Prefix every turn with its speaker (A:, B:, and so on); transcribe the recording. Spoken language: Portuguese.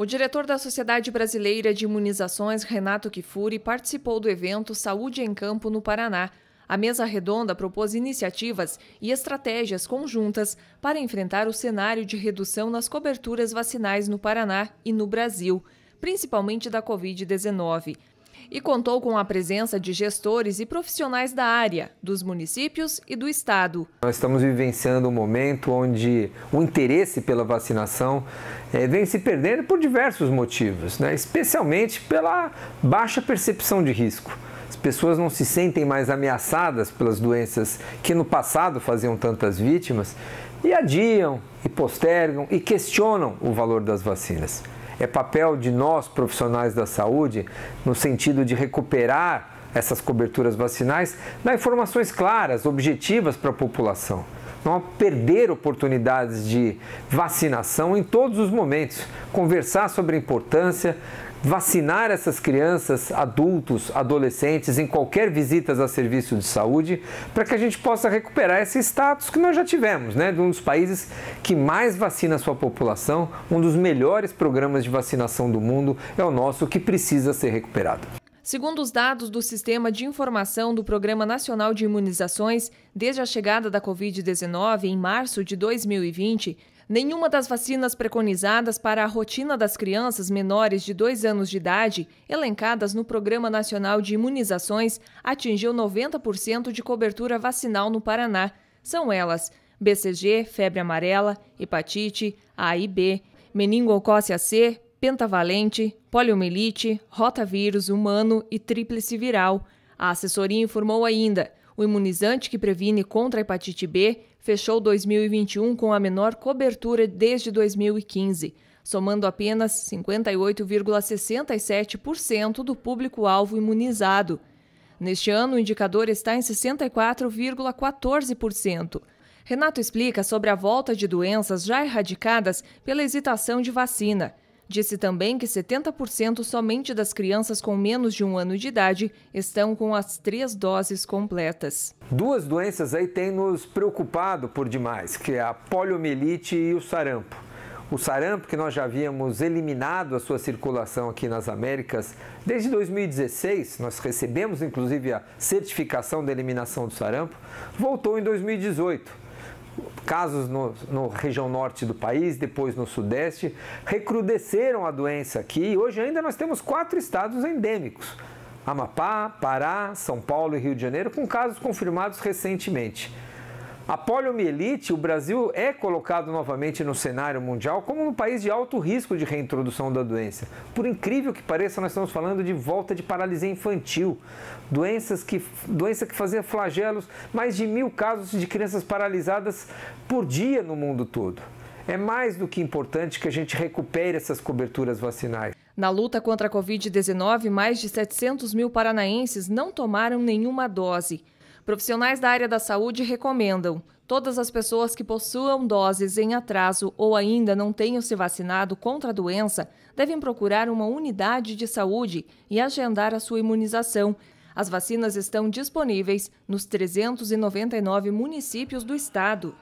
A: O diretor da Sociedade Brasileira de Imunizações, Renato Kifuri, participou do evento Saúde em Campo no Paraná. A mesa redonda propôs iniciativas e estratégias conjuntas para enfrentar o cenário de redução nas coberturas vacinais no Paraná e no Brasil, principalmente da Covid-19 e contou com a presença de gestores e profissionais da área, dos municípios e do estado.
B: Nós estamos vivenciando um momento onde o interesse pela vacinação é, vem se perdendo por diversos motivos, né? especialmente pela baixa percepção de risco. As pessoas não se sentem mais ameaçadas pelas doenças que no passado faziam tantas vítimas e adiam, e postergam e questionam o valor das vacinas. É papel de nós, profissionais da saúde, no sentido de recuperar essas coberturas vacinais, dar informações claras, objetivas para a população. Não perder oportunidades de vacinação em todos os momentos. Conversar sobre a importância, vacinar essas crianças, adultos, adolescentes em qualquer visitas a serviço de saúde, para que a gente possa recuperar esse status que nós já tivemos, né, de um dos países que mais vacina a sua população, um dos melhores programas de vacinação do mundo é o nosso que precisa ser recuperado.
A: Segundo os dados do Sistema de Informação do Programa Nacional de Imunizações, desde a chegada da Covid-19 em março de 2020, Nenhuma das vacinas preconizadas para a rotina das crianças menores de 2 anos de idade, elencadas no Programa Nacional de Imunizações, atingiu 90% de cobertura vacinal no Paraná. São elas: BCG, febre amarela, hepatite A e B, meningocócia C, pentavalente, poliomielite, rotavírus humano e tríplice viral. A assessoria informou ainda o imunizante que previne contra a hepatite B fechou 2021 com a menor cobertura desde 2015, somando apenas 58,67% do público-alvo imunizado. Neste ano, o indicador está em 64,14%. Renato explica sobre a volta de doenças já erradicadas pela hesitação de vacina. Disse também que 70% somente das crianças com menos de um ano de idade estão com as três doses completas.
B: Duas doenças aí têm nos preocupado por demais, que é a poliomielite e o sarampo. O sarampo, que nós já havíamos eliminado a sua circulação aqui nas Américas desde 2016, nós recebemos inclusive a certificação da eliminação do sarampo, voltou em 2018 casos no, no, região norte do país, depois no sudeste, recrudesceram a doença aqui e hoje ainda nós temos quatro estados endêmicos: Amapá, Pará, São Paulo e Rio de Janeiro, com casos confirmados recentemente. A poliomielite, o Brasil é colocado novamente no cenário mundial como um país de alto risco de reintrodução da doença. Por incrível que pareça, nós estamos falando de volta de paralisia infantil, doenças que, doença que fazia flagelos, mais de mil casos de crianças paralisadas por dia no mundo todo. É mais do que importante que a gente recupere essas coberturas vacinais.
A: Na luta contra a Covid-19, mais de 700 mil paranaenses não tomaram nenhuma dose. Profissionais da área da saúde recomendam Todas as pessoas que possuam doses em atraso ou ainda não tenham se vacinado contra a doença devem procurar uma unidade de saúde e agendar a sua imunização. As vacinas estão disponíveis nos 399 municípios do estado.